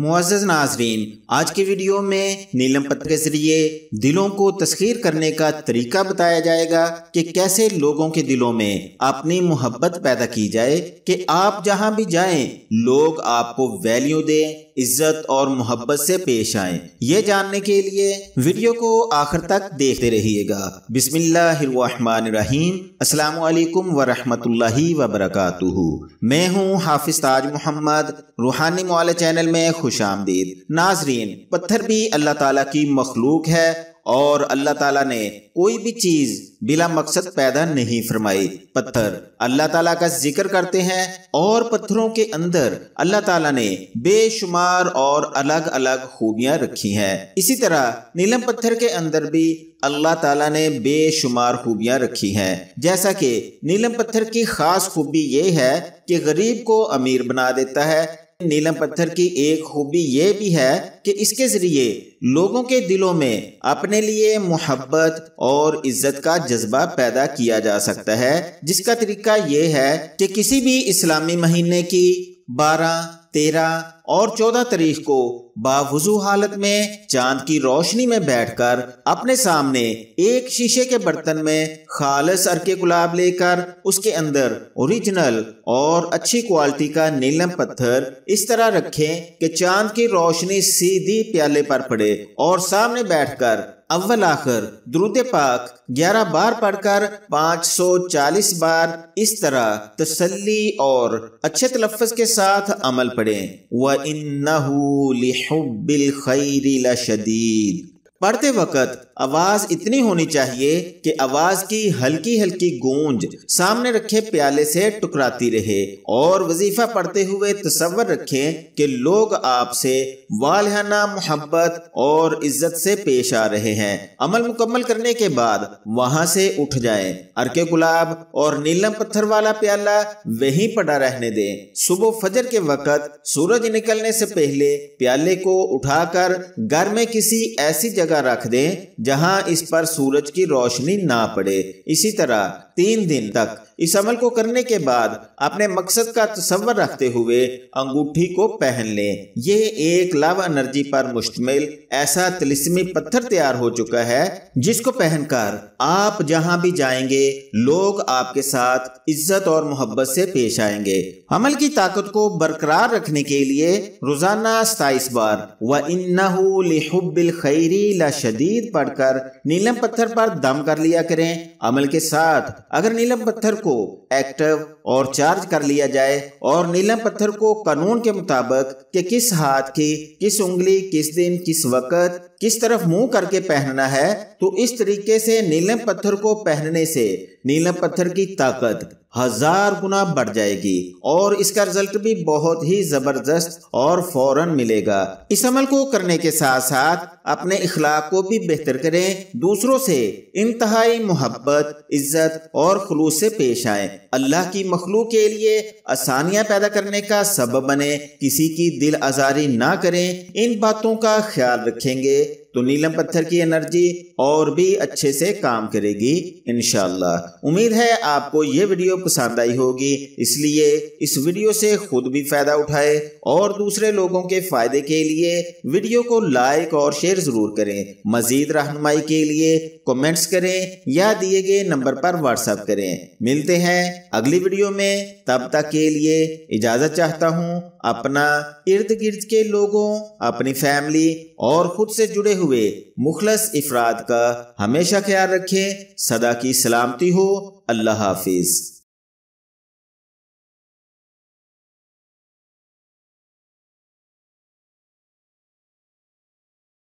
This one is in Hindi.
मुआज़ नाजरीन आज की वीडियो में नीलम पत्र के जरिए दिलों को तस्खीर करने का तरीका बताया जाएगा कि कैसे लोगों के दिलों में अपनी मोहब्बत पैदा की जाए कि आप जहां भी जाएं लोग आपको वैल्यू दें इज्जत और मोहब्बत से पेश आए ये जानने के लिए वीडियो को आखिर तक देखते रहिएगा बिस्मिल्लाहिर्रहमानिर्रहीम अस्सलाम वालेकुम व रहमतुल्लाहि व बरकातुहू मैं हूँ हाफिज ताज मोहम्मद रूहानी मौला चैनल में खुश खुश आमदीद नाजरीन पत्थर भी अल्लाह तला की मखलूक है और अल्लाह तला ने कोई भी चीज बिला मकसद पैदा नहीं फरमाई पत्थर अल्लाह तला का जिक्र करते हैं और पत्थरों के अंदर अल्लाह तला ने बेशुमार और अलग अलग खूबियां रखी हैं इसी तरह नीलम पत्थर के अंदर भी अल्लाह तला ने बेशुमार खूबियां रखी हैं जैसा कि नीलम पत्थर की खास खूबी ये है कि गरीब को अमीर बना देता है नीलम पत्थर की एक खूबी ये भी है कि इसके जरिए लोगों के दिलों में अपने लिए मोहब्बत और इज्जत का जज्बा पैदा किया जा सकता है जिसका तरीका ये है कि किसी भी इस्लामी महीने की बारह तेरह और चौदह तारीख को बावजू हालत में चांद की रोशनी में बैठकर अपने सामने एक शीशे के बर्तन में खालस अरके गुलाब लेकर उसके अंदर ओरिजिनल और अच्छी क्वालिटी का नीलम पत्थर इस तरह रखें कि चांद की रोशनी सीधी प्याले पर पड़े और सामने बैठकर अव्वल आखिर द्रुद पाक ग्यारह बार पढ़कर 540 बार इस तरह तसली और अच्छे तलफ़ के साथ अमल पड़े व इन लिहुब्बिल खैर शदीद पढ़ते वक़्त आवाज इतनी होनी चाहिए कि आवाज की हल्की हल्की गूंज सामने रखे प्याले से टुकराती रहे और वजीफा पढ़ते हुए तस्वर रखें कि लोग आपसे वालहाना मोहब्बत और इज्जत से पेश आ रहे हैं अमल मुकम्मल करने के बाद वहां से उठ जाए अरके गुलाब और नीलम पत्थर वाला प्याला वही पड़ा रहने दे सुबह फजर के वक्त सूरज निकलने से पहले प्याले को उठाकर घर में किसी ऐसी जगह रख दें जहां इस पर सूरज की रोशनी ना पड़े इसी तरह तीन दिन तक इस अमल को करने के बाद अपने मकसद का तस्वर रखते हुए अंगूठी को पहन लें ये एक लव एनर्जी पर मुश्तमिल ऐसा तिलिस्मी पत्थर तैयार हो चुका है जिसको पहनकर आप जहां भी जाएंगे लोग आपके साथ इज्जत और मोहब्बत से पेश आएंगे अमल की ताकत को बरकरार रखने के लिए रोजाना सताइस बार व इन्नाबिल खैरी ला शदीद पढ़कर नीलम पत्थर पर दम कर लिया करें अमल के साथ अगर नीलम पत्थर को को एक्टिव और चार्ज कर लिया जाए और नीलम पत्थर को कानून के मुताबिक कि किस हाथ की किस उंगली किस दिन किस वक्त किस तरफ मुंह करके पहनना है तो इस तरीके से नीलम पत्थर को पहनने से नीलम पत्थर की ताकत हजार गुना बढ़ जाएगी और इसका रिजल्ट भी बहुत ही जबरदस्त और फौरन मिलेगा इस अमल को करने के साथ साथ अपने इखलाक को भी बेहतर करें दूसरों से इंतहाई मोहब्बत इज्जत और खलूस से पेश आए अल्लाह की मखलूक के लिए आसानियां पैदा करने का सबब बने किसी की दिल आजारी ना करें इन बातों का ख्याल रखेंगे Gracias. तो नीलम पत्थर की एनर्जी और भी अच्छे से काम करेगी इनशाला उम्मीद है आपको ये वीडियो पसंद आई होगी इसलिए इस वीडियो से खुद भी फायदा उठाए और दूसरे लोगों के फायदे के लिए वीडियो को लाइक और शेयर जरूर करें मजीद रहनुमाई के लिए कमेंट्स करें या दिए गए नंबर पर व्हाट्सएप करें मिलते हैं अगली वीडियो में तब तक के लिए इजाज़त चाहता हूँ अपना इर्द गिर्द के लोगों अपनी फैमिली और खुद से जुड़े हुए मुखलस इफराद का हमेशा ख्याल रखें सदा की सलामती हो अल्लाह हाफिज़